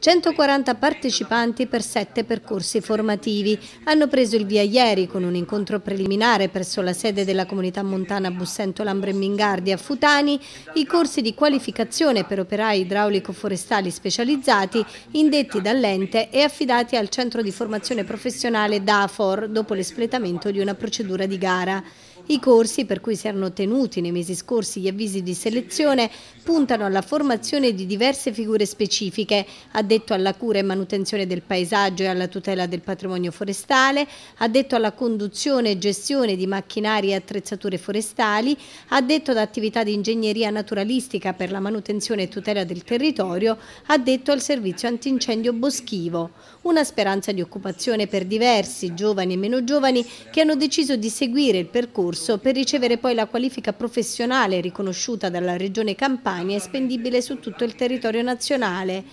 140 partecipanti per sette percorsi formativi. Hanno preso il via ieri con un incontro preliminare presso la sede della comunità montana Bussento Lambre Mingardi a Futani i corsi di qualificazione per operai idraulico-forestali specializzati indetti dall'ente e affidati al centro di formazione professionale DAFOR dopo l'espletamento di una procedura di gara. I corsi, per cui si erano tenuti nei mesi scorsi gli avvisi di selezione, puntano alla formazione di diverse figure specifiche, addetto alla cura e manutenzione del paesaggio e alla tutela del patrimonio forestale, addetto alla conduzione e gestione di macchinari e attrezzature forestali, addetto ad attività di ingegneria naturalistica per la manutenzione e tutela del territorio, addetto al servizio antincendio boschivo. Una speranza di occupazione per diversi, giovani e meno giovani, che hanno deciso di seguire il percorso corso per ricevere poi la qualifica professionale riconosciuta dalla Regione Campania e spendibile su tutto il territorio nazionale.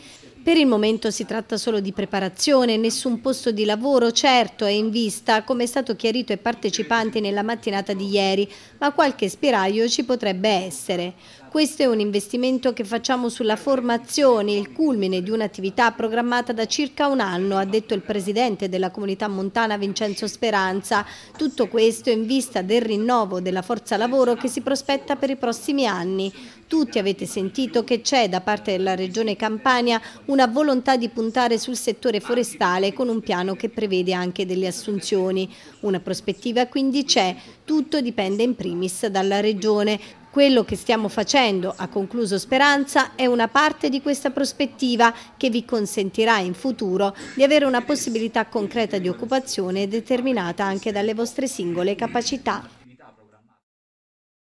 Per il momento si tratta solo di preparazione, nessun posto di lavoro certo è in vista, come è stato chiarito ai partecipanti nella mattinata di ieri, ma qualche spiraglio ci potrebbe essere. Questo è un investimento che facciamo sulla formazione, il culmine di un'attività programmata da circa un anno, ha detto il presidente della comunità montana Vincenzo Speranza. Tutto questo in vista del rinnovo della forza lavoro che si prospetta per i prossimi anni. Tutti avete sentito che c'è da parte della Regione Campania una volontà di puntare sul settore forestale con un piano che prevede anche delle assunzioni. Una prospettiva quindi c'è, tutto dipende in primis dalla Regione, quello che stiamo facendo, ha concluso Speranza, è una parte di questa prospettiva che vi consentirà in futuro di avere una possibilità concreta di occupazione determinata anche dalle vostre singole capacità.